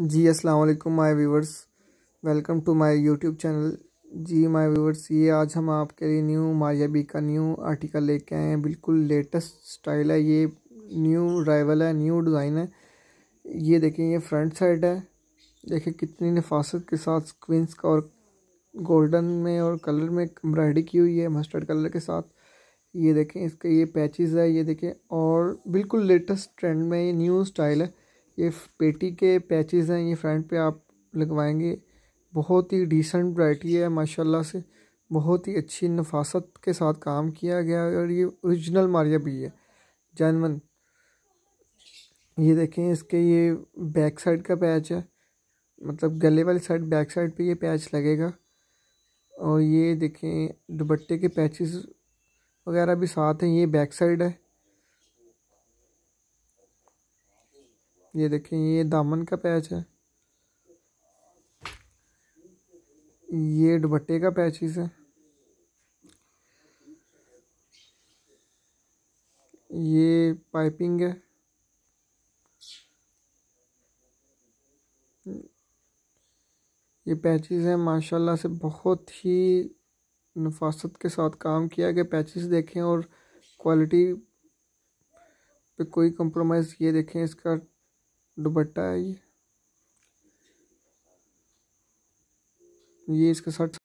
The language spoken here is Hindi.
जी अस्सलाम वालेकुम my viewers welcome to my YouTube channel जी माय व्यूवर्स ये आज हम आपके लिए न्यू मायाबी का न्यू आर्टिकल लेके आए हैं बिल्कुल लेटेस्ट स्टाइल है ये न्यू राइवल है न्यू डिज़ाइन है ये देखें ये फ्रंट साइड है देखें कितनी नफासत के साथ स्क्वींस का और गोल्डन में और कलर में एम्ब्रॉयडरी की हुई है मस्टर्ड कलर के साथ ये देखें इसके ये पैचेज है ये देखें और बिल्कुल लेटेस्ट ट्रेंड में ये न्यू स्टाइल है ये पेटी के पैचेस हैं ये फ्रंट पे आप लगवाएंगे बहुत ही डिसेंट वैरायटी है माशाल्लाह से बहुत ही अच्छी नफासत के साथ काम किया गया है और ये ओरिजिनल मारिया भी है जैनवन ये देखें इसके ये बैक साइड का पैच है मतलब गले वाली साइड बैक साइड पे ये पैच लगेगा और ये देखें दुपट्टे के पैचेस वगैरह भी साथ हैं ये बैक साइड है ये देखें ये दामन का पैच है ये दुपट्टे का पैचिस है ये पाइपिंग है ये पैचेस हैं माशाल्लाह से बहुत ही नफासत के साथ काम किया गया पैचेस देखें और क्वालिटी पे कोई कंप्रोमाइज़ ये देखें इसका दुपट्टा है ये ये इसका शर्ट